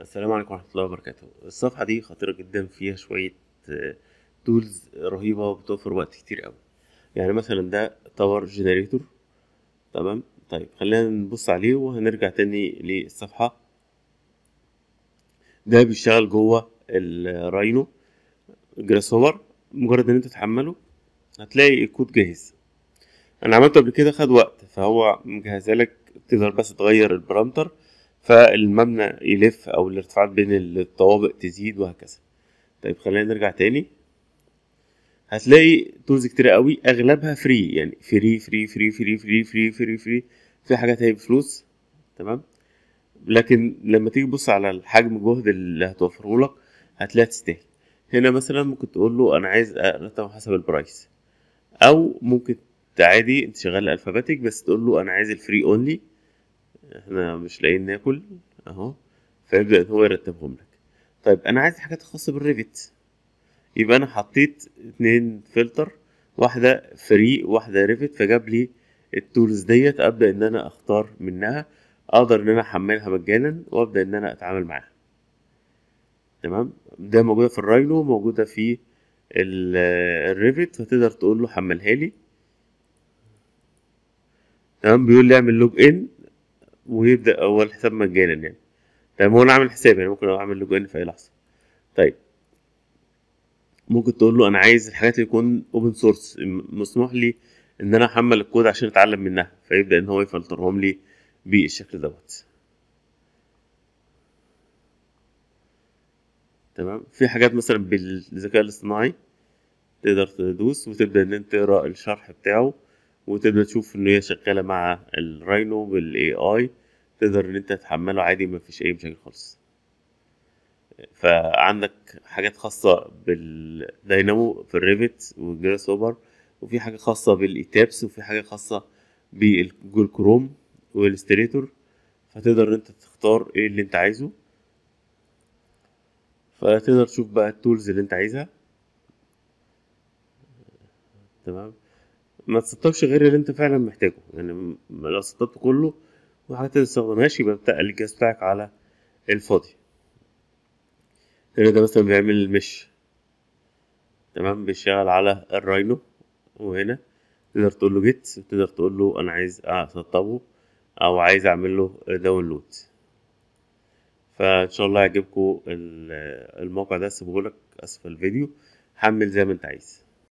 السلام عليكم ورحمة الله وبركاته الصفحة دي خطيرة جدا فيها شوية تولز آه، رهيبة وبتوفر وقت كتير قوي يعني مثلا ده تاور جنريتور تمام طيب خلينا نبص عليه وهنرجع تاني للصفحة ده بيشتغل جوه الراينو جراس هوبر مجرد ان انت تحمله هتلاقي الكود جاهز انا عملته قبل كده خد وقت فهو مجهزها لك تقدر بس تغير البرامتر فالمبنى يلف او الارتفاعات بين الطوابق تزيد وهكذا طيب خلينا نرجع تاني هتلاقي تولز كتير قوي اغلبها فري يعني فري فري فري فري فري فري فري فري في حاجات هي بفلوس تمام لكن لما تيجي تبص على الحجم الجهد اللي هتوفره لك هتلاقيها تستاهل هنا مثلا ممكن تقول له انا عايز ارتب حسب البرايس او ممكن عادي انت شغال الفاباتيك بس تقول له انا عايز الفري اونلي احنا مش لاقيين ناكل اهو فيبدا ان هو يرتبهم لك طيب انا عايز حاجات خاصه بالريفت يبقى انا حطيت اتنين فلتر واحده فري واحده ريفت فجاب لي التولز ديت ابدا ان انا اختار منها اقدر ان انا احملها مجانا وابدا ان انا اتعامل معاها تمام ده موجوده في الراينو موجوده في الريفت فتقدر تقول له حملها لي تمام بيقول لي اعمل لوج ان ويبدا هو الحساب مجانا يعني طيب هو انا عامل حساب يعني ممكن اعمل لوج ان في اي لحظه طيب ممكن تقول له انا عايز الحاجات اللي يكون اوبن سورس مسموح لي ان انا احمل الكود عشان اتعلم منها فيبدا ان هو يفلترهم لي بالشكل دوت تمام في حاجات مثلا بالذكاء الاصطناعي تقدر تدوس وتبدا ان انت تقرا الشرح بتاعه وتبدا تشوف ان هي شغاله مع الراينو بالاي اي تقدر ان انت تحمله عادي ما فيش اي مشاكل خالص فعندك حاجات خاصة بالداينامو في الريفت والجراس اوبر وفي حاجة خاصة بالايتابس وفي حاجة خاصة بالجول كروم والستريتور فتقدر انت تختار ايه اللي انت عايزه فتقدر تشوف بقى التولز اللي انت عايزها تمام ما تسطبش غير اللي انت فعلا محتاجه يعني لو سطبت كله وحاجات ما تستخدمهاش يبقى بتاع الجهاز بتاعك على الفاضي هنا ده مثلا بيعمل المش تمام بيشتغل على الراينو وهنا تقدر تقول له جيت تقدر تقول له انا عايز اسطبه او عايز اعمل له داونلود فان شاء الله يعجبكم الموقع ده سيبهولك اسفل الفيديو حمل زي ما انت عايز